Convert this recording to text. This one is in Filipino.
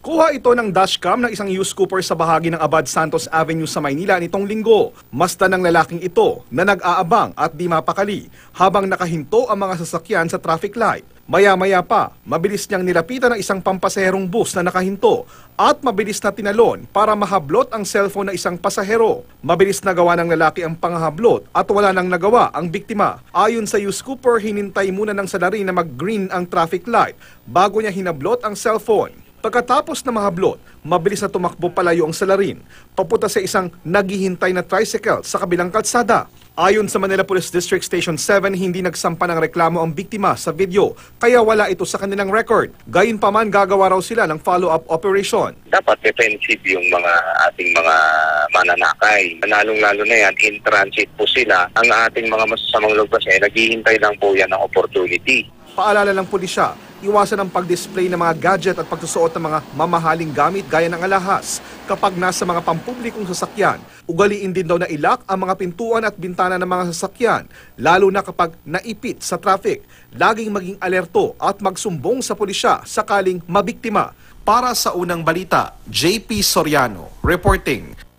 Kuha ito ng dashcam ng isang used scooper sa bahagi ng Abad Santos Avenue sa Maynila nitong linggo. Masta ng lalaking ito na nag-aabang at di mapakali habang nakahinto ang mga sasakyan sa traffic light. Maya-maya pa, mabilis niyang nilapitan ng isang pampasaherong bus na nakahinto at mabilis na tinalon para mahablot ang cellphone ng isang pasahero. Mabilis na gawa ng lalaki ang panghablot at wala nang nagawa ang biktima. Ayon sa Hughes Cooper, hinintay muna ng salari na mag-green ang traffic light bago niya hinablot ang cellphone. Pagkatapos na mahablot, mabilis na tumakbo palayo ang salarin, papunta sa isang naghihintay na tricycle sa kabilang kalsada. Ayon sa Manila Police District Station 7, hindi nagsampa ng reklamo ang biktima sa video, kaya wala ito sa kanilang record. Gayunpaman, gagawa raw sila ng follow-up operation. Dapat defensive yung mga ating mga mananakay. Lalong-lalo na yan, in transit po sila. Ang ating mga masasamang lugpas ay naghihintay lang po yan ng opportunity. Paalala ng pulisya, iwasan ang pag-display ng mga gadget at pagsusuot ng mga mamahaling gamit gaya ng alahas kapag nasa mga pampublikong sasakyan. Ugaliin din daw na ilak ang mga pintuan at bintana ng mga sasakyan, lalo na kapag naipit sa traffic. Laging maging alerto at magsumbong sa pulisya sakaling mabiktima. Para sa unang balita, JP Soriano reporting.